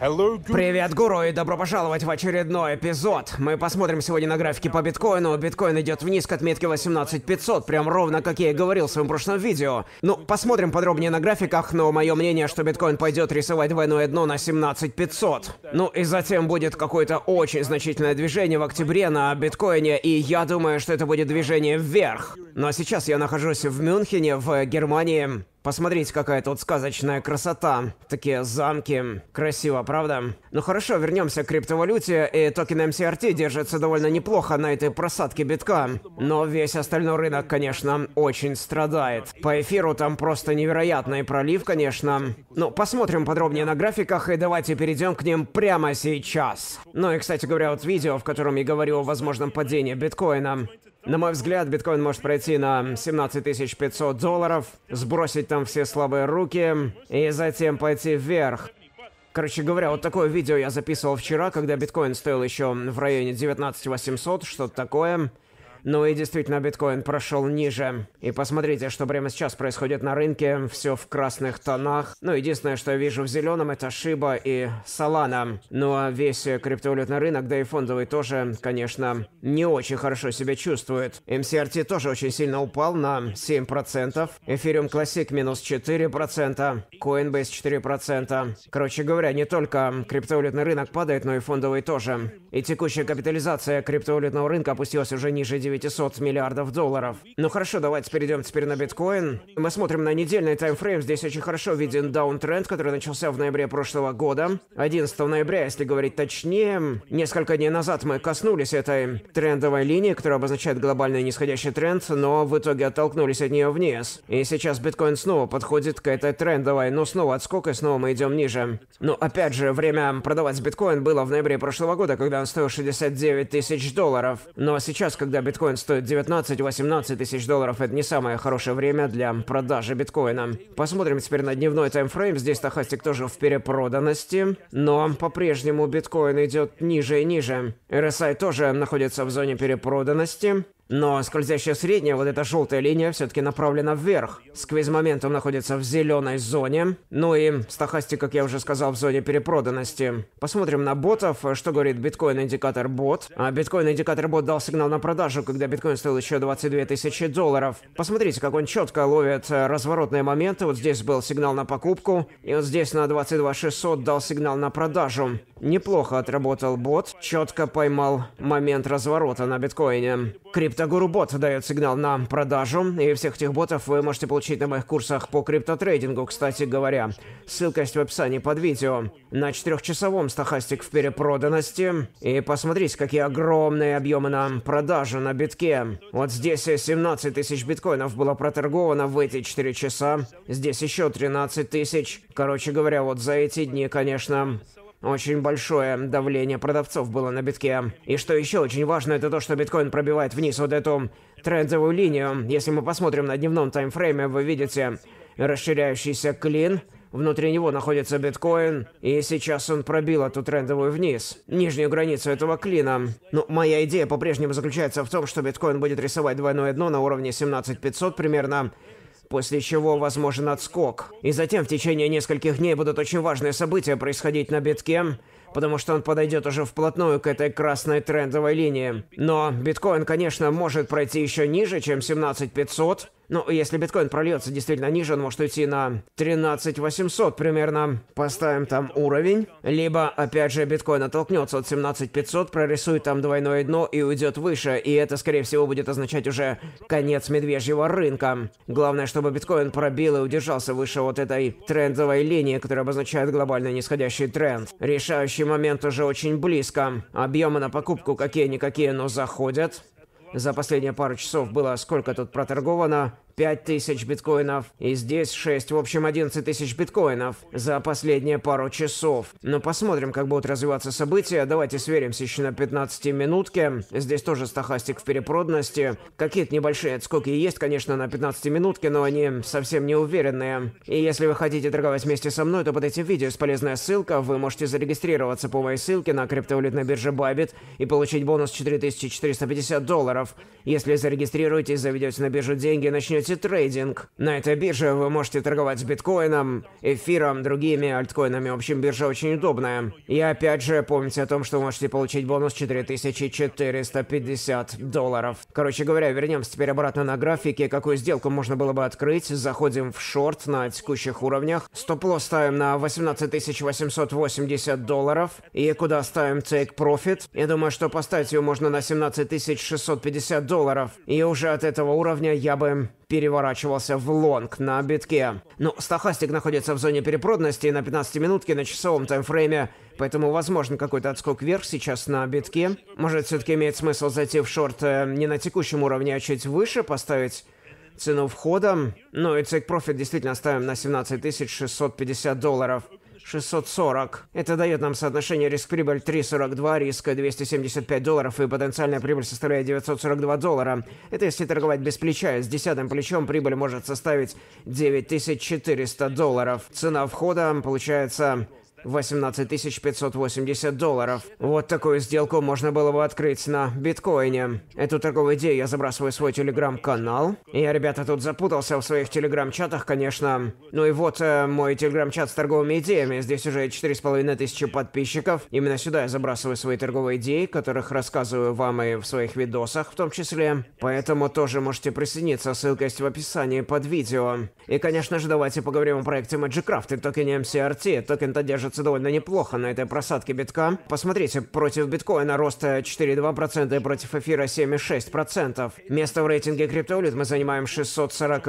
Привет, гуру, и добро пожаловать в очередной эпизод. Мы посмотрим сегодня на графике по биткоину. Биткоин идет вниз к отметке 18500, прям ровно как я и говорил в своем прошлом видео. Ну, посмотрим подробнее на графиках, но мое мнение, что биткоин пойдет рисовать двойное дно на 17500. Ну и затем будет какое-то очень значительное движение в октябре на биткоине, и я думаю, что это будет движение вверх. Но ну, а сейчас я нахожусь в Мюнхене, в Германии. Посмотрите, какая тут сказочная красота. Такие замки. Красиво, правда? Ну хорошо, вернемся к криптовалюте. И токен MCRT держится довольно неплохо на этой просадке битка. Но весь остальной рынок, конечно, очень страдает. По эфиру там просто невероятный пролив, конечно. Ну, посмотрим подробнее на графиках и давайте перейдем к ним прямо сейчас. Ну и, кстати говоря, вот видео, в котором я говорю о возможном падении биткоина. На мой взгляд, биткоин может пройти на 17 500 долларов, сбросить там все слабые руки и затем пойти вверх. Короче говоря, вот такое видео я записывал вчера, когда биткоин стоил еще в районе 19 800, что-то такое. Ну и действительно, биткоин прошел ниже. И посмотрите, что прямо сейчас происходит на рынке. Все в красных тонах. Ну, единственное, что я вижу в зеленом, это Шиба и Солана. Ну а весь криптовалютный рынок, да и фондовый тоже, конечно, не очень хорошо себя чувствует. MCRT тоже очень сильно упал на 7%. Эфириум Classic минус 4%. Coinbase 4%. Короче говоря, не только криптовалютный рынок падает, но и фондовый тоже. И текущая капитализация криптовалютного рынка опустилась уже ниже 9 900 миллиардов долларов. Ну хорошо, давайте перейдем теперь на биткоин. Мы смотрим на недельный таймфрейм. Здесь очень хорошо виден даунтренд, который начался в ноябре прошлого года. 11 ноября, если говорить точнее, несколько дней назад мы коснулись этой трендовой линии, которая обозначает глобальный нисходящий тренд, но в итоге оттолкнулись от нее вниз. И сейчас биткоин снова подходит к этой трендовой, но снова отскок, и снова мы идем ниже. Но опять же, время продавать биткоин было в ноябре прошлого года, когда он стоил 69 тысяч долларов. Но сейчас, когда биткоин биткоин стоит 19-18 тысяч долларов, это не самое хорошее время для продажи биткоина. Посмотрим теперь на дневной таймфрейм. Здесь Тахастик тоже в перепроданности, но по-прежнему биткоин идет ниже и ниже. RSI тоже находится в зоне перепроданности. Но скользящая средняя, вот эта желтая линия, все-таки направлена вверх. сквиз моментом находится в зеленой зоне. Ну и стахасти, как я уже сказал, в зоне перепроданности. Посмотрим на ботов, что говорит биткоин-индикатор бот. А биткоин-индикатор бот дал сигнал на продажу, когда биткоин стоил еще 22 тысячи долларов. Посмотрите, как он четко ловит э, разворотные моменты. Вот здесь был сигнал на покупку, и вот здесь на 22 600 дал сигнал на продажу. Неплохо отработал бот, четко поймал момент разворота на биткоине. Крип Криптогуру Бот дает сигнал на продажу, и всех этих ботов вы можете получить на моих курсах по криптотрейдингу, кстати говоря. Ссылка есть в описании под видео. На четырехчасовом стахастик в перепроданности. И посмотрите, какие огромные объемы на продажу на битке. Вот здесь 17 тысяч биткоинов было проторговано в эти 4 часа. Здесь еще 13 тысяч. Короче говоря, вот за эти дни, конечно, очень большое давление продавцов было на битке. И что еще очень важно, это то, что биткоин пробивает вниз вот эту трендовую линию. Если мы посмотрим на дневном таймфрейме, вы видите расширяющийся клин, Внутри него находится биткоин, и сейчас он пробил эту трендовую вниз, нижнюю границу этого клина. Но ну, моя идея по-прежнему заключается в том, что биткоин будет рисовать двойное дно на уровне 17500 примерно, после чего возможен отскок. И затем в течение нескольких дней будут очень важные события происходить на битке, потому что он подойдет уже вплотную к этой красной трендовой линии. Но биткоин, конечно, может пройти еще ниже, чем 17500, ну, если биткоин прольется действительно ниже, он может уйти на 13 800 примерно. Поставим там уровень. Либо, опять же, биткоин оттолкнется от 17 500, прорисует там двойное дно и уйдет выше. И это, скорее всего, будет означать уже конец медвежьего рынка. Главное, чтобы биткоин пробил и удержался выше вот этой трендовой линии, которая обозначает глобальный нисходящий тренд. Решающий момент уже очень близко. Объемы на покупку какие-никакие, но заходят. За последние пару часов было сколько тут проторговано, тысяч биткоинов. И здесь 6, в общем 11 тысяч биткоинов за последние пару часов. Но ну, посмотрим, как будут развиваться события. Давайте сверимся еще на 15 минутке. Здесь тоже стахастик в перепродности Какие-то небольшие отскоки есть, конечно, на 15 минутке, но они совсем не уверенные. И если вы хотите торговать вместе со мной, то под этим видео есть полезная ссылка. Вы можете зарегистрироваться по моей ссылке на криптовалютной бирже Bybit и получить бонус 4450 долларов. Если зарегистрируетесь, заведете на биржу деньги и начнете делаете трейдинг. На этой бирже вы можете торговать биткоином, эфиром, другими альткоинами. В общем, биржа очень удобная. И опять же, помните о том, что вы можете получить бонус 4450 долларов. Короче говоря, вернемся теперь обратно на графике. Какую сделку можно было бы открыть? Заходим в шорт на текущих уровнях. Стоп-лосс ставим на 18880 долларов. И куда ставим take profit? Я думаю, что поставить ее можно на 17650 долларов. И уже от этого уровня я бы переворачивался в лонг на битке. Ну, стахастик находится в зоне перепродности на 15 минутке на часовом таймфрейме, поэтому возможно какой-то отскок вверх сейчас на битке. Может, все-таки имеет смысл зайти в шорт э, не на текущем уровне, а чуть выше поставить цену входа. Ну и цик профит действительно ставим на 17 650 долларов. 640. Это дает нам соотношение риск-прибыль 3,42, риска 275 долларов и потенциальная прибыль составляет 942 доллара. Это если торговать без плеча, с десятым плечом прибыль может составить 9400 долларов. Цена входа получается 18 580 долларов. Вот такую сделку можно было бы открыть на биткоине. Эту торговую идею я забрасываю в свой телеграм-канал. Я, ребята, тут запутался в своих телеграм-чатах, конечно. Ну и вот э, мой телеграм-чат с торговыми идеями. Здесь уже 4,5 тысячи подписчиков. Именно сюда я забрасываю свои торговые идеи, которых рассказываю вам и в своих видосах в том числе. Поэтому тоже можете присоединиться, ссылка есть в описании под видео. И, конечно же, давайте поговорим о проекте Magicraft и токене MCRT. Токен-то держит держится довольно неплохо на этой просадке битка. Посмотрите, против биткоина рост 4,2% э, и против эфира 7,6%. Место в рейтинге криптовалют мы занимаем 640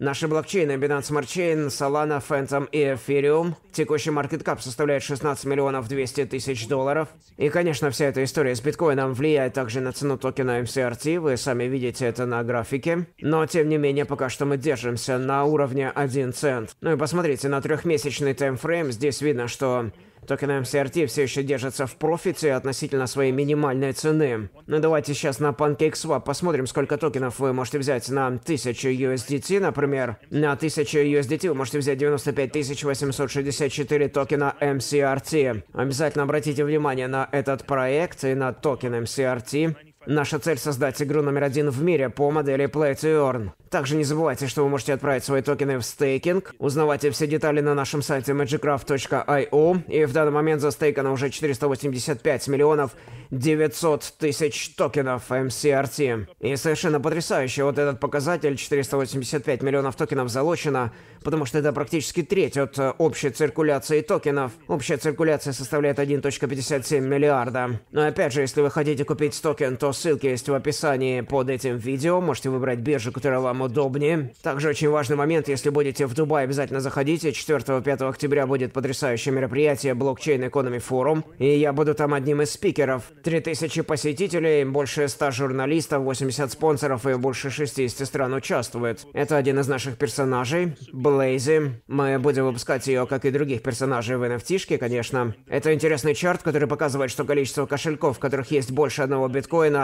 Наши блокчейны Binance Smart Chain, Solana, Phantom и Ethereum. Текущий маркет кап составляет 16 миллионов 200 тысяч долларов. И, конечно, вся эта история с биткоином влияет также на цену токена MCRT. Вы сами видите это на графике. Но, тем не менее, пока что мы держимся на уровне 1 цент. Ну и посмотрите на трехмесячный таймфрейм. Здесь видно, Удивительно, что токены MCRT все еще держатся в профите относительно своей минимальной цены. Но ну, давайте сейчас на PancakeSwap посмотрим, сколько токенов вы можете взять на 1000 USDT, например. На 1000 USDT вы можете взять 95 864 токена MCRT. Обязательно обратите внимание на этот проект и на токен MCRT. Наша цель — создать игру номер один в мире по модели Play to Earn. Также не забывайте, что вы можете отправить свои токены в стейкинг. Узнавайте все детали на нашем сайте magicraft.io. И в данный момент за стейкано уже 485 миллионов 900 тысяч токенов MCRT. И совершенно потрясающе, вот этот показатель 485 миллионов токенов залочено, потому что это практически треть от э, общей циркуляции токенов. Общая циркуляция составляет 1.57 миллиарда. Но опять же, если вы хотите купить токен, то ссылки есть в описании под этим видео. Можете выбрать биржу, которая вам удобнее. Также очень важный момент, если будете в Дубае, обязательно заходите. 4-5 октября будет потрясающее мероприятие Blockchain Economy Forum. И я буду там одним из спикеров. 3000 посетителей, больше 100 журналистов, 80 спонсоров и больше 60 стран участвует. Это один из наших персонажей, Блейзи. Мы будем выпускать ее, как и других персонажей в nft конечно. Это интересный чарт, который показывает, что количество кошельков, в которых есть больше одного биткоина,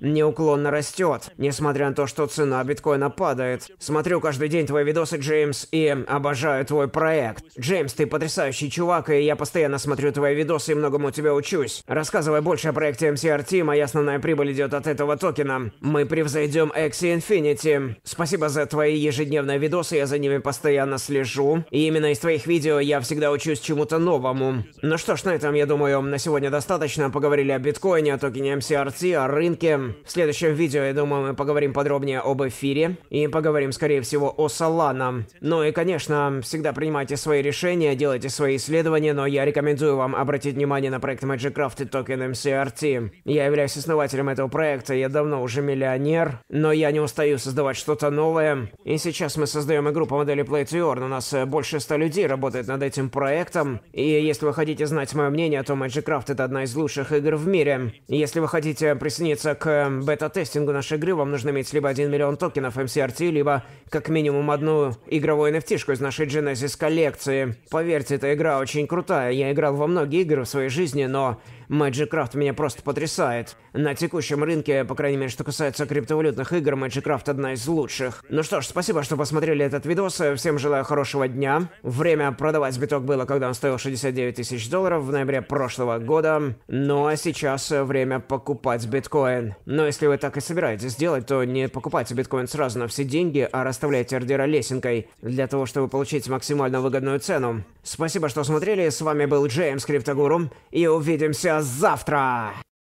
неуклонно растет, несмотря на то, что цена биткоина падает. Смотрю каждый день твои видосы, Джеймс, и обожаю твой проект. Джеймс, ты потрясающий чувак, и я постоянно смотрю твои видосы и многому у тебя учусь. Рассказывай больше о проекте MCRT, моя основная прибыль идет от этого токена. Мы превзойдем Axie Infinity. Спасибо за твои ежедневные видосы, я за ними постоянно слежу. И именно из твоих видео я всегда учусь чему-то новому. Ну что ж, на этом, я думаю, на сегодня достаточно. Поговорили о биткоине, о токене MCRT, о рынке этом. В следующем видео, я думаю, мы поговорим подробнее об эфире. И поговорим, скорее всего, о Солана. Ну и, конечно, всегда принимайте свои решения, делайте свои исследования, но я рекомендую вам обратить внимание на проект Magicraft и токен MCRT. Я являюсь основателем этого проекта, я давно уже миллионер, но я не устаю создавать что-то новое. И сейчас мы создаем игру по модели Play to Earn. У нас э, больше ста людей работает над этим проектом. И если вы хотите знать мое мнение, то Magicraft это одна из лучших игр в мире. Если вы хотите присоединиться к бета-тестингу нашей игры вам нужно иметь либо 1 миллион токенов MCRT, либо как минимум одну игровую nft из нашей Genesis коллекции. Поверьте, эта игра очень крутая. Я играл во многие игры в своей жизни, но Мэджикрафт меня просто потрясает. На текущем рынке, по крайней мере, что касается криптовалютных игр, Мэджикрафт одна из лучших. Ну что ж, спасибо, что посмотрели этот видос. Всем желаю хорошего дня. Время продавать биток было, когда он стоил 69 тысяч долларов в ноябре прошлого года. Ну а сейчас время покупать биткоин. Но если вы так и собираетесь делать, то не покупайте биткоин сразу на все деньги, а расставляйте ордера лесенкой, для того, чтобы получить максимально выгодную цену. Спасибо, что смотрели. С вами был Джеймс Криптогуру. И увидимся завтра!